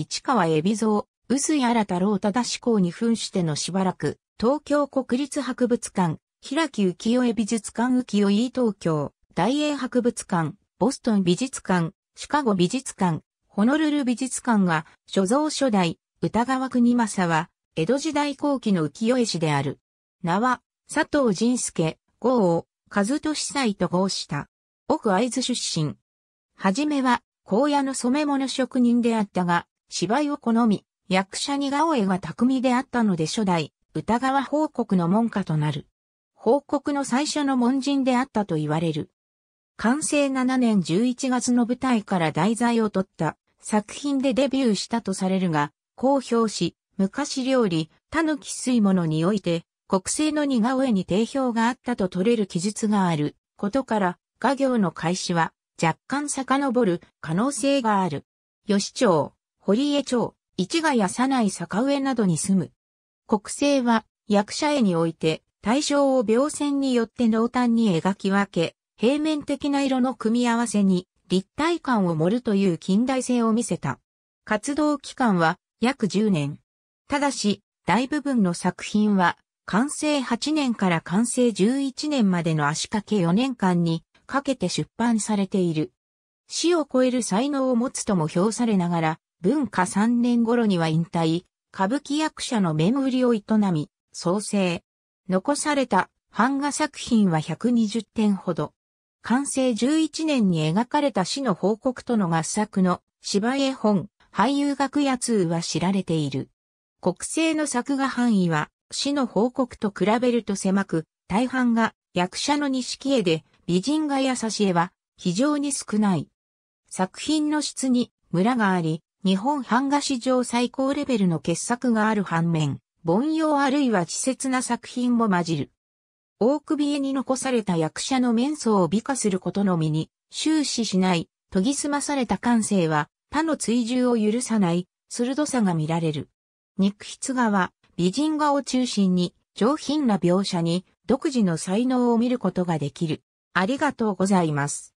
市川海老蔵、臼井新太郎忠志向に扮してのしばらく、東京国立博物館、平木浮世絵美術館浮世井東京、大英博物館、ボストン美術館、シカゴ美術館、ホノルル美術館が、所蔵初代、歌川国政は、江戸時代後期の浮世絵師である。名は、佐藤仁介、豪王、和俊斎と号した。奥会津出身。はじめは、荒野の染物職人であったが、芝居を好み、役者似顔絵が巧みであったので初代、歌川報告の門下となる。報告の最初の門人であったと言われる。完成7年11月の舞台から題材を取った作品でデビューしたとされるが、公表し、昔料理、狸水物において、国政の似顔絵に定評があったと取れる記述があることから、画業の開始は若干遡る可能性がある。吉町。堀江町、市ヶ谷佐内坂上などに住む。国政は役者絵において対象を描線によって濃淡に描き分け、平面的な色の組み合わせに立体感を盛るという近代性を見せた。活動期間は約10年。ただし、大部分の作品は完成8年から完成11年までの足掛け4年間にかけて出版されている。死を超える才能を持つとも評されながら、文化3年頃には引退、歌舞伎役者の面売りを営み、創生。残された版画作品は120点ほど。完成11年に描かれた死の報告との合作の芝絵本、俳優学や通は知られている。国政の作画範囲は死の報告と比べると狭く、大半が役者の錦絵で美人が優し絵は非常に少ない。作品の質に村があり、日本版画史上最高レベルの傑作がある反面、凡庸あるいは稚拙な作品も混じる。大首絵に残された役者の面相を美化することのみに、終始しない、研ぎ澄まされた感性は、他の追従を許さない、鋭さが見られる。肉筆画は、美人画を中心に、上品な描写に、独自の才能を見ることができる。ありがとうございます。